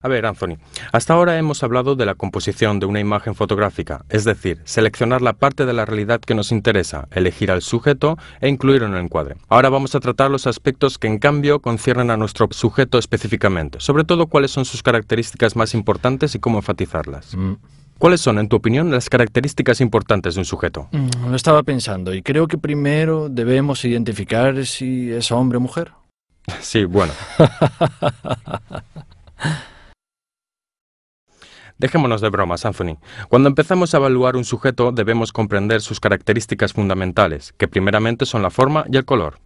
A ver, Anthony, hasta ahora hemos hablado de la composición de una imagen fotográfica, es decir, seleccionar la parte de la realidad que nos interesa, elegir al sujeto e incluirlo en el encuadre. Ahora vamos a tratar los aspectos que en cambio conciernen a nuestro sujeto específicamente, sobre todo cuáles son sus características más importantes y cómo enfatizarlas. Mm. ¿Cuáles son, en tu opinión, las características importantes de un sujeto? Mm, lo estaba pensando y creo que primero debemos identificar si es hombre o mujer. Sí, bueno. Dejémonos de bromas, Anthony. Cuando empezamos a evaluar un sujeto debemos comprender sus características fundamentales, que primeramente son la forma y el color.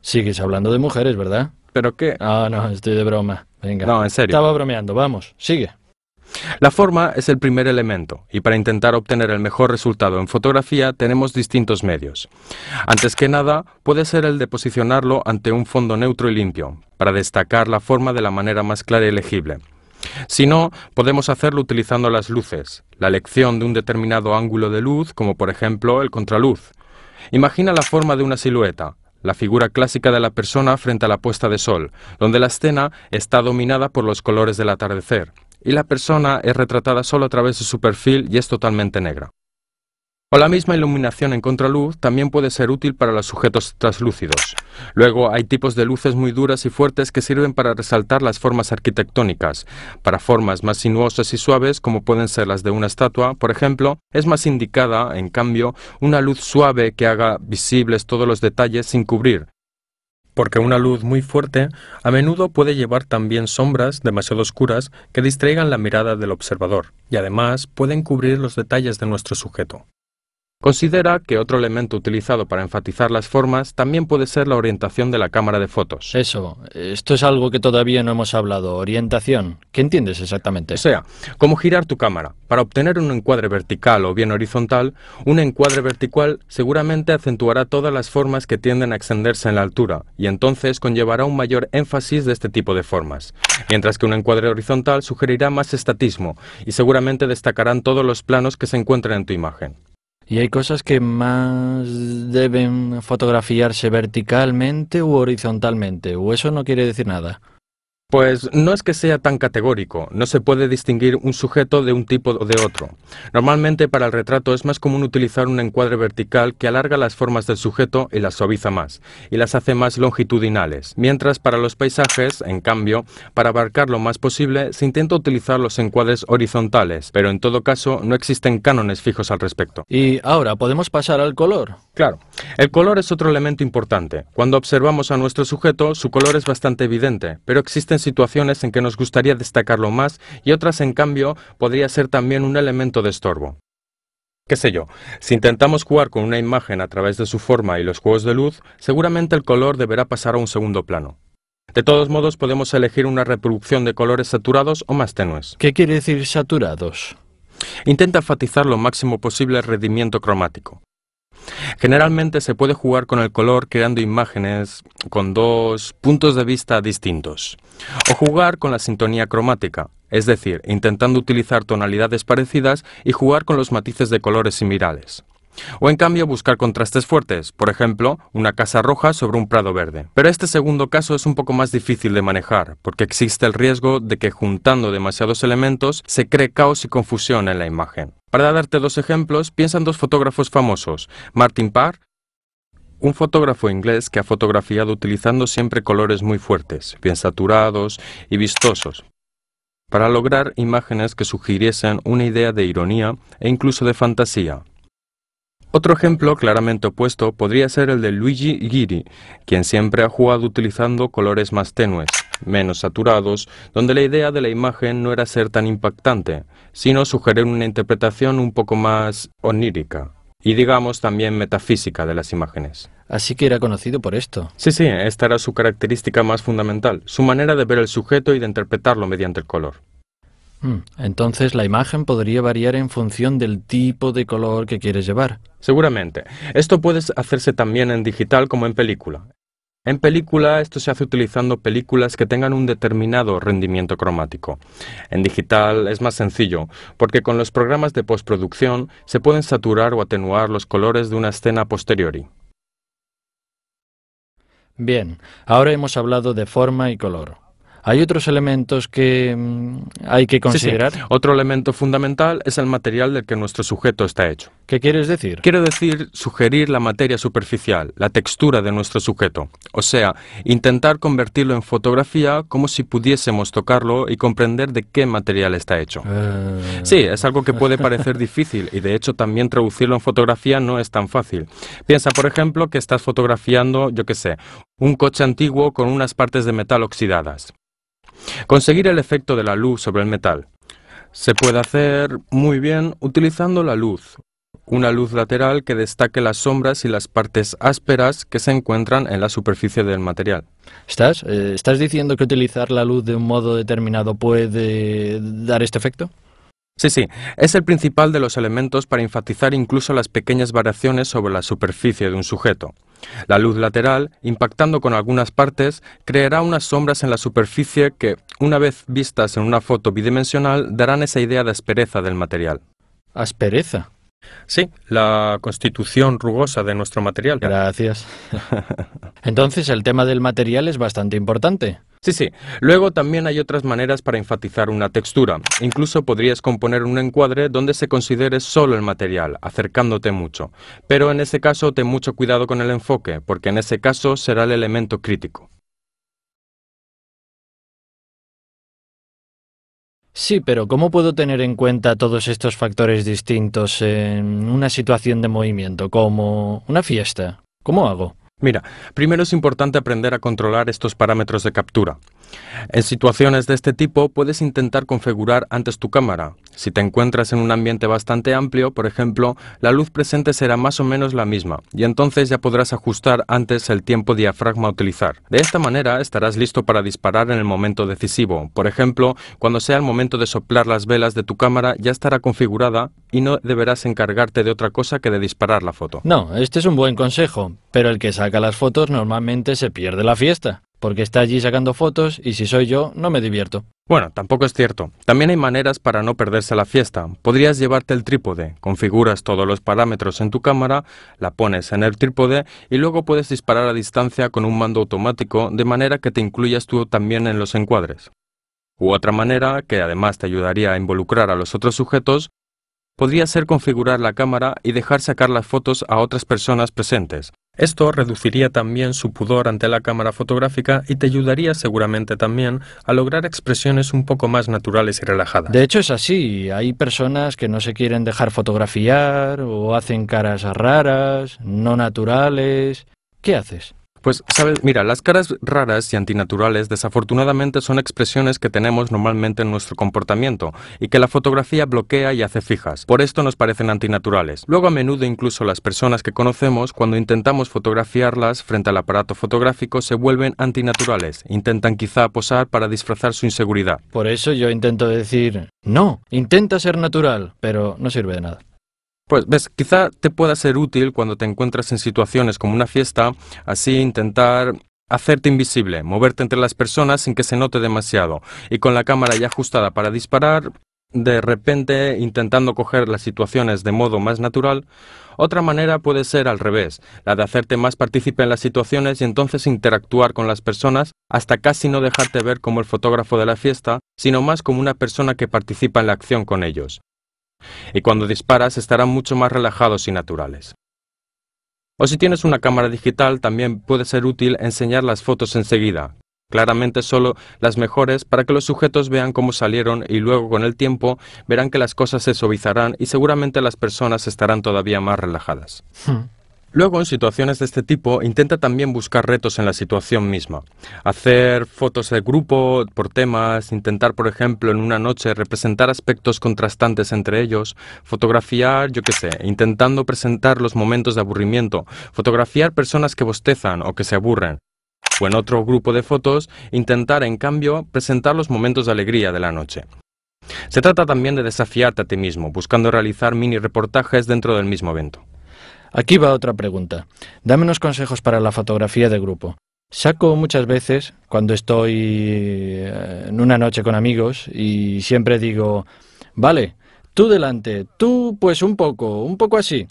Sigues hablando de mujeres, ¿verdad? ¿Pero qué? Ah, no, estoy de broma. Venga. No, en serio. Estaba bromeando, vamos, sigue. La forma es el primer elemento, y para intentar obtener el mejor resultado en fotografía tenemos distintos medios. Antes que nada, puede ser el de posicionarlo ante un fondo neutro y limpio, para destacar la forma de la manera más clara y legible. Si no, podemos hacerlo utilizando las luces, la elección de un determinado ángulo de luz, como por ejemplo el contraluz. Imagina la forma de una silueta, la figura clásica de la persona frente a la puesta de sol, donde la escena está dominada por los colores del atardecer, y la persona es retratada solo a través de su perfil y es totalmente negra. O la misma iluminación en contraluz también puede ser útil para los sujetos traslúcidos. Luego hay tipos de luces muy duras y fuertes que sirven para resaltar las formas arquitectónicas. Para formas más sinuosas y suaves, como pueden ser las de una estatua, por ejemplo, es más indicada, en cambio, una luz suave que haga visibles todos los detalles sin cubrir, porque una luz muy fuerte a menudo puede llevar también sombras demasiado oscuras que distraigan la mirada del observador y además pueden cubrir los detalles de nuestro sujeto. Considera que otro elemento utilizado para enfatizar las formas también puede ser la orientación de la cámara de fotos. Eso, esto es algo que todavía no hemos hablado, orientación. ¿Qué entiendes exactamente? O sea, cómo girar tu cámara. Para obtener un encuadre vertical o bien horizontal, un encuadre vertical seguramente acentuará todas las formas que tienden a extenderse en la altura y entonces conllevará un mayor énfasis de este tipo de formas, mientras que un encuadre horizontal sugerirá más estatismo y seguramente destacarán todos los planos que se encuentren en tu imagen. ¿Y hay cosas que más deben fotografiarse verticalmente u horizontalmente? ¿O eso no quiere decir nada? Pues no es que sea tan categórico, no se puede distinguir un sujeto de un tipo o de otro. Normalmente para el retrato es más común utilizar un encuadre vertical que alarga las formas del sujeto y las suaviza más, y las hace más longitudinales, mientras para los paisajes, en cambio, para abarcar lo más posible se intenta utilizar los encuadres horizontales, pero en todo caso no existen cánones fijos al respecto. Y ahora podemos pasar al color. Claro, el color es otro elemento importante. Cuando observamos a nuestro sujeto, su color es bastante evidente, pero existen situaciones en que nos gustaría destacarlo más y otras, en cambio, podría ser también un elemento de estorbo. Qué sé yo, si intentamos jugar con una imagen a través de su forma y los juegos de luz, seguramente el color deberá pasar a un segundo plano. De todos modos, podemos elegir una reproducción de colores saturados o más tenues. ¿Qué quiere decir saturados? Intenta enfatizar lo máximo posible el rendimiento cromático. Generalmente se puede jugar con el color creando imágenes con dos puntos de vista distintos, o jugar con la sintonía cromática, es decir, intentando utilizar tonalidades parecidas y jugar con los matices de colores similares. O en cambio buscar contrastes fuertes, por ejemplo, una casa roja sobre un prado verde. Pero este segundo caso es un poco más difícil de manejar, porque existe el riesgo de que juntando demasiados elementos se cree caos y confusión en la imagen. Para darte dos ejemplos, piensa en dos fotógrafos famosos, Martin Parr, un fotógrafo inglés que ha fotografiado utilizando siempre colores muy fuertes, bien saturados y vistosos, para lograr imágenes que sugiriesen una idea de ironía e incluso de fantasía. Otro ejemplo claramente opuesto podría ser el de Luigi Ghiri, quien siempre ha jugado utilizando colores más tenues, menos saturados, donde la idea de la imagen no era ser tan impactante, sino sugerir una interpretación un poco más onírica y digamos también metafísica de las imágenes. Así que era conocido por esto. Sí, sí, esta era su característica más fundamental, su manera de ver el sujeto y de interpretarlo mediante el color. Hmm, entonces la imagen podría variar en función del tipo de color que quieres llevar. Seguramente. Esto puede hacerse también en digital como en película. En película esto se hace utilizando películas que tengan un determinado rendimiento cromático. En digital es más sencillo, porque con los programas de postproducción se pueden saturar o atenuar los colores de una escena posteriori. Bien, ahora hemos hablado de forma y color. ¿Hay otros elementos que mm, hay que considerar? Otro elemento fundamental es el material del que nuestro sujeto está hecho. ¿Qué quieres decir? Quiero decir sugerir la materia superficial, la textura de nuestro sujeto. O sea, intentar convertirlo en fotografía como si pudiésemos tocarlo y comprender de qué material está hecho. Ah. Sí, es algo que puede parecer difícil y de hecho también traducirlo en fotografía no es tan fácil. Piensa, por ejemplo, que estás fotografiando, yo qué sé, un coche antiguo con unas partes de metal oxidadas. Conseguir el efecto de la luz sobre el metal. Se puede hacer muy bien utilizando la luz, una luz lateral que destaque las sombras y las partes ásperas que se encuentran en la superficie del material. ¿Estás, eh, diciendo que utilizar la luz de un modo determinado puede dar este efecto? Sí, sí, es el principal de los elementos para enfatizar incluso las pequeñas variaciones sobre la superficie de un sujeto. La luz lateral, impactando con algunas partes, creará unas sombras en la superficie que, una vez vistas en una foto bidimensional, darán esa idea de aspereza del material. ¿Aspereza? Sí, la constitución rugosa de nuestro material. Gracias. Entonces el tema del material es bastante importante. Sí, sí. Luego también hay otras maneras para enfatizar una textura. Incluso podrías componer un encuadre donde se considere solo el material, acercándote mucho. Pero en ese caso ten mucho cuidado con el enfoque, porque en ese caso será el elemento crítico. Sí, pero ¿cómo puedo tener en cuenta todos estos factores distintos en una situación de movimiento, como una fiesta? ¿Cómo hago? Mira, primero es importante aprender a controlar estos parámetros de captura. En situaciones de este tipo puedes intentar configurar antes tu cámara. Si te encuentras en un ambiente bastante amplio, por ejemplo, la luz presente será más o menos la misma y entonces ya podrás ajustar antes el tiempo diafragma a utilizar. De esta manera estarás listo para disparar en el momento decisivo. Por ejemplo, cuando sea el momento de soplar las velas de tu cámara ya estará configurada y no deberás encargarte de otra cosa que de disparar la foto. No, este es un buen consejo, pero el que saca las fotos normalmente se pierde la fiesta porque está allí sacando fotos y si soy yo, no me divierto. Bueno, tampoco es cierto. También hay maneras para no perderse la fiesta. Podrías llevarte el trípode, configuras todos los parámetros en tu cámara, la pones en el trípode y luego puedes disparar a distancia con un mando automático de manera que te incluyas tú también en los encuadres. U otra manera, que además te ayudaría a involucrar a los otros sujetos, podría ser configurar la cámara y dejar sacar las fotos a otras personas presentes, esto reduciría también su pudor ante la cámara fotográfica y te ayudaría seguramente también a lograr expresiones un poco más naturales y relajadas. De hecho es así, hay personas que no se quieren dejar fotografiar o hacen caras raras, no naturales. ¿Qué haces? Pues, sabes, mira, las caras raras y antinaturales desafortunadamente son expresiones que tenemos normalmente en nuestro comportamiento y que la fotografía bloquea y hace fijas. Por esto nos parecen antinaturales. Luego a menudo incluso las personas que conocemos cuando intentamos fotografiarlas frente al aparato fotográfico se vuelven antinaturales. Intentan quizá posar para disfrazar su inseguridad. Por eso yo intento decir, no, intenta ser natural, pero no sirve de nada. Pues ves, quizá te pueda ser útil cuando te encuentras en situaciones como una fiesta, así intentar hacerte invisible, moverte entre las personas sin que se note demasiado y con la cámara ya ajustada para disparar, de repente intentando coger las situaciones de modo más natural, otra manera puede ser al revés, la de hacerte más partícipe en las situaciones y entonces interactuar con las personas hasta casi no dejarte ver como el fotógrafo de la fiesta, sino más como una persona que participa en la acción con ellos y cuando disparas estarán mucho más relajados y naturales. O si tienes una cámara digital también puede ser útil enseñar las fotos enseguida, claramente solo las mejores para que los sujetos vean cómo salieron y luego con el tiempo verán que las cosas se suavizarán y seguramente las personas estarán todavía más relajadas. Hmm. Luego, en situaciones de este tipo, intenta también buscar retos en la situación misma. Hacer fotos de grupo por temas, intentar, por ejemplo, en una noche representar aspectos contrastantes entre ellos, fotografiar, yo qué sé, intentando presentar los momentos de aburrimiento, fotografiar personas que bostezan o que se aburren. O en otro grupo de fotos, intentar, en cambio, presentar los momentos de alegría de la noche. Se trata también de desafiarte a ti mismo, buscando realizar mini reportajes dentro del mismo evento. Aquí va otra pregunta. Dame unos consejos para la fotografía de grupo. Saco muchas veces cuando estoy eh, en una noche con amigos y siempre digo, vale, tú delante, tú pues un poco, un poco así.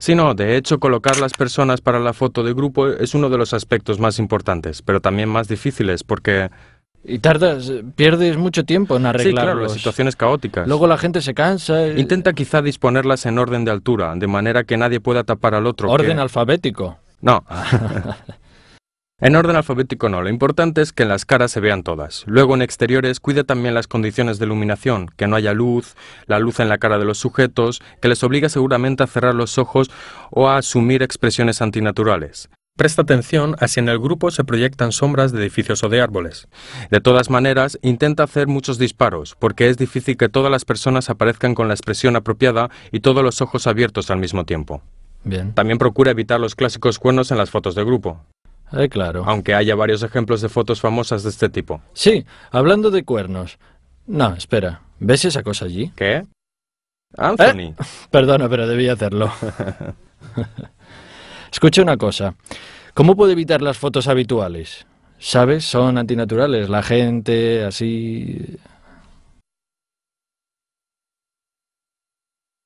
Sí, no, de hecho colocar las personas para la foto de grupo es uno de los aspectos más importantes, pero también más difíciles porque y tardas, pierdes mucho tiempo en arreglarlos. Sí, claro, las situaciones caóticas. Luego la gente se cansa. Intenta quizá disponerlas en orden de altura, de manera que nadie pueda tapar al otro. Orden alfabético. No. en orden alfabético no, lo importante es que en las caras se vean todas. Luego en exteriores cuida también las condiciones de iluminación, que no haya luz, la luz en la cara de los sujetos, que les obliga seguramente a cerrar los ojos o a asumir expresiones antinaturales. Presta atención a si en el grupo se proyectan sombras de edificios o de árboles. De todas maneras, intenta hacer muchos disparos, porque es difícil que todas las personas aparezcan con la expresión apropiada y todos los ojos abiertos al mismo tiempo. Bien. También procura evitar los clásicos cuernos en las fotos de grupo. Eh, claro. Aunque haya varios ejemplos de fotos famosas de este tipo. Sí, hablando de cuernos. No, espera. ¿Ves esa cosa allí? ¿Qué? Anthony. Eh, perdona, pero debía hacerlo. Escucha una cosa. ¿Cómo puedo evitar las fotos habituales? ¿Sabes? Son antinaturales. La gente así...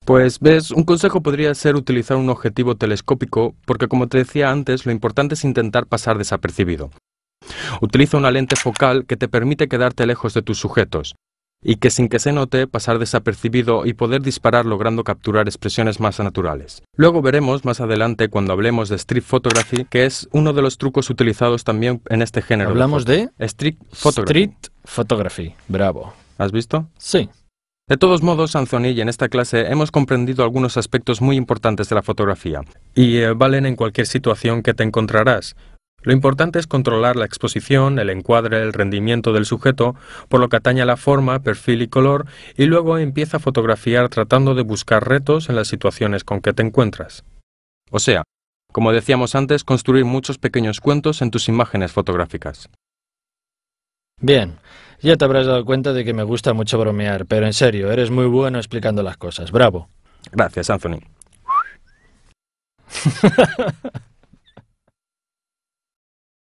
Pues ves, un consejo podría ser utilizar un objetivo telescópico porque como te decía antes, lo importante es intentar pasar desapercibido. Utiliza una lente focal que te permite quedarte lejos de tus sujetos y que sin que se note pasar desapercibido y poder disparar logrando capturar expresiones más naturales. Luego veremos más adelante cuando hablemos de street photography, que es uno de los trucos utilizados también en este género. Hablamos de, street photography. Street photography, bravo. ¿Has visto? Sí. De todos modos, Anthony y en esta clase hemos comprendido algunos aspectos muy importantes de la fotografía y eh, valen en cualquier situación que te encontrarás, lo importante es controlar la exposición, el encuadre, el rendimiento del sujeto, por lo que atañe a la forma, perfil y color, y luego empieza a fotografiar tratando de buscar retos en las situaciones con que te encuentras. O sea, como decíamos antes, construir muchos pequeños cuentos en tus imágenes fotográficas. Bien, ya te habrás dado cuenta de que me gusta mucho bromear, pero en serio, eres muy bueno explicando las cosas. Bravo. Gracias, Anthony.